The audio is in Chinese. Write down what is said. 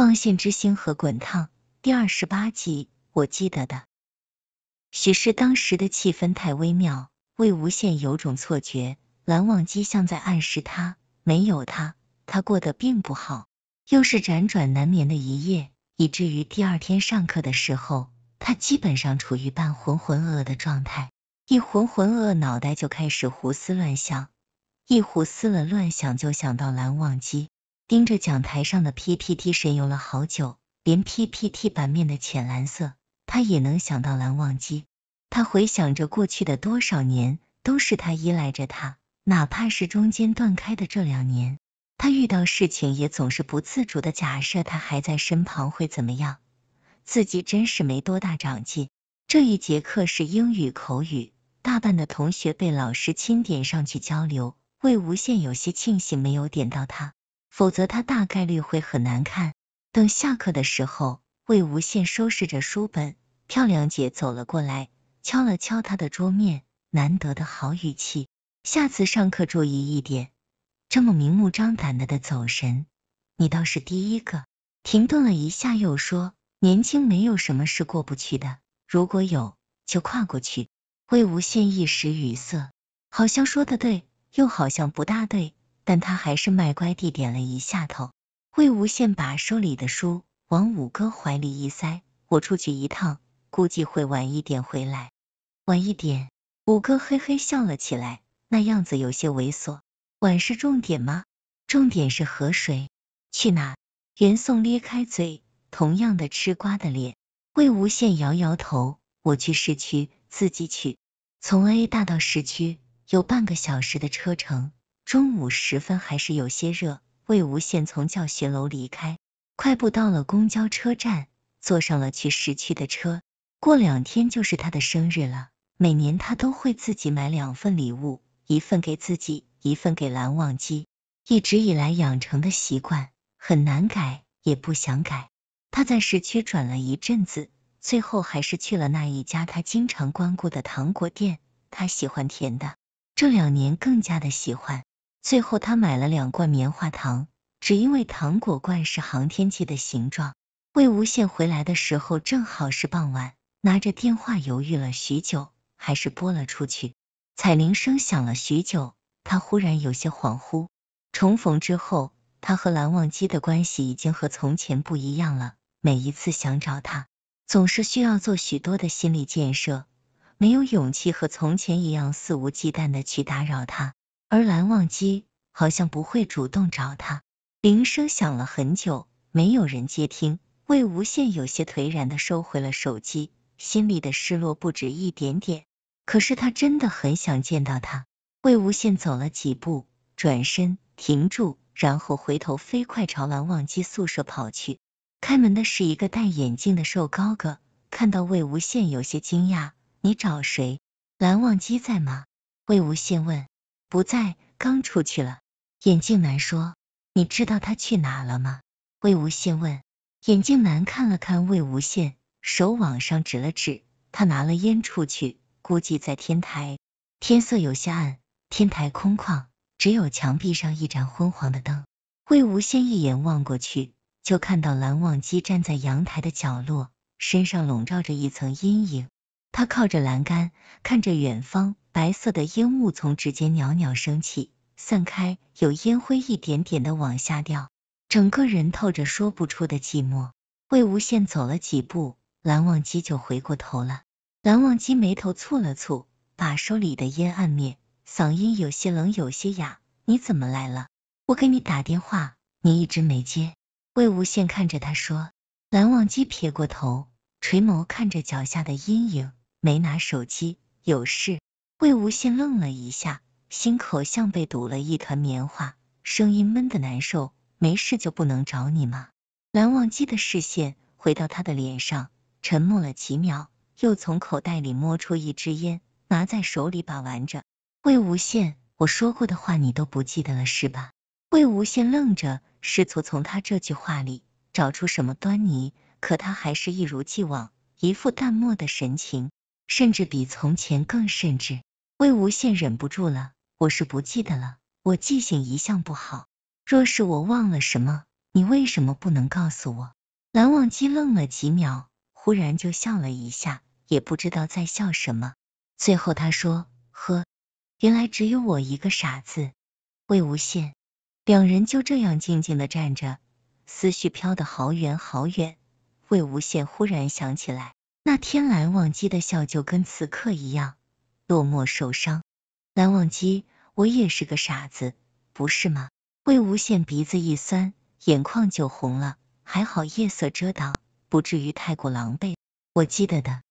《忘羡之星和滚烫》第二十八集，我记得的。许是当时的气氛太微妙，魏无羡有种错觉，蓝忘机像在暗示他，没有他，他过得并不好。又是辗转难眠的一夜，以至于第二天上课的时候，他基本上处于半浑浑噩噩的状态。一浑浑噩噩，脑袋就开始胡思乱想，一胡思了乱想，就想到蓝忘机。盯着讲台上的 PPT 神游了好久，连 PPT 版面的浅蓝色，他也能想到蓝忘机。他回想着过去的多少年，都是他依赖着他，哪怕是中间断开的这两年，他遇到事情也总是不自主的假设他还在身旁会怎么样。自己真是没多大长进。这一节课是英语口语，大半的同学被老师清点上去交流，魏无羡有些庆幸没有点到他。否则他大概率会很难看。等下课的时候，魏无羡收拾着书本，漂亮姐走了过来，敲了敲他的桌面，难得的好语气。下次上课注意一点，这么明目张胆的的走神，你倒是第一个。停顿了一下，又说，年轻没有什么是过不去的，如果有，就跨过去。魏无羡一时语塞，好像说的对，又好像不大对。但他还是卖乖地点了一下头。魏无羡把手里的书往五哥怀里一塞：“我出去一趟，估计会晚一点回来。晚一点。”五哥嘿嘿笑了起来，那样子有些猥琐。晚是重点吗？重点是河水去哪？袁宋咧开嘴，同样的吃瓜的脸。魏无羡摇摇头：“我去市区，自己去。从 A 大到市区有半个小时的车程。”中午时分还是有些热，魏无羡从教学楼离开，快步到了公交车站，坐上了去市区的车。过两天就是他的生日了，每年他都会自己买两份礼物，一份给自己，一份给蓝忘机。一直以来养成的习惯，很难改，也不想改。他在市区转了一阵子，最后还是去了那一家他经常光顾的糖果店。他喜欢甜的，这两年更加的喜欢。最后，他买了两罐棉花糖，只因为糖果罐是航天器的形状。魏无羡回来的时候正好是傍晚，拿着电话犹豫了许久，还是拨了出去。彩铃声响了许久，他忽然有些恍惚。重逢之后，他和蓝忘机的关系已经和从前不一样了。每一次想找他，总是需要做许多的心理建设，没有勇气和从前一样肆无忌惮的去打扰他。而蓝忘机好像不会主动找他。铃声响了很久，没有人接听。魏无羡有些颓然的收回了手机，心里的失落不止一点点。可是他真的很想见到他。魏无羡走了几步，转身停住，然后回头飞快朝蓝忘机宿舍跑去。开门的是一个戴眼镜的瘦高个，看到魏无羡有些惊讶：“你找谁？蓝忘机在吗？”魏无羡问。不在，刚出去了。眼镜男说：“你知道他去哪了吗？”魏无羡问。眼镜男看了看魏无羡，手往上指了指，他拿了烟出去，估计在天台。天色有些暗，天台空旷，只有墙壁上一盏昏黄的灯。魏无羡一眼望过去，就看到蓝忘机站在阳台的角落，身上笼罩着一层阴影。他靠着栏杆，看着远方。白色的烟雾从指尖袅袅升起，散开，有烟灰一点点的往下掉，整个人透着说不出的寂寞。魏无羡走了几步，蓝忘机就回过头了。蓝忘机眉头蹙了蹙，把手里的烟按灭，嗓音有些冷，有些哑：“你怎么来了？我给你打电话，你一直没接。”魏无羡看着他说，蓝忘机撇过头，垂眸看着脚下的阴影，没拿手机，有事。魏无羡愣了一下，心口像被堵了一团棉花，声音闷得难受。没事就不能找你吗？蓝忘机的视线回到他的脸上，沉默了几秒，又从口袋里摸出一支烟，拿在手里把玩着。魏无羡，我说过的话你都不记得了是吧？魏无羡愣着，试图从他这句话里找出什么端倪，可他还是一如既往，一副淡漠的神情，甚至比从前更甚至。魏无羡忍不住了，我是不记得了，我记性一向不好。若是我忘了什么，你为什么不能告诉我？蓝忘机愣了几秒，忽然就笑了一下，也不知道在笑什么。最后他说：“呵，原来只有我一个傻子。”魏无羡，两人就这样静静的站着，思绪飘的好远好远。魏无羡忽然想起来，那天蓝忘机的笑就跟此刻一样。落寞受伤，蓝忘机，我也是个傻子，不是吗？魏无羡鼻子一酸，眼眶就红了，还好夜色遮挡，不至于太过狼狈。我记得的。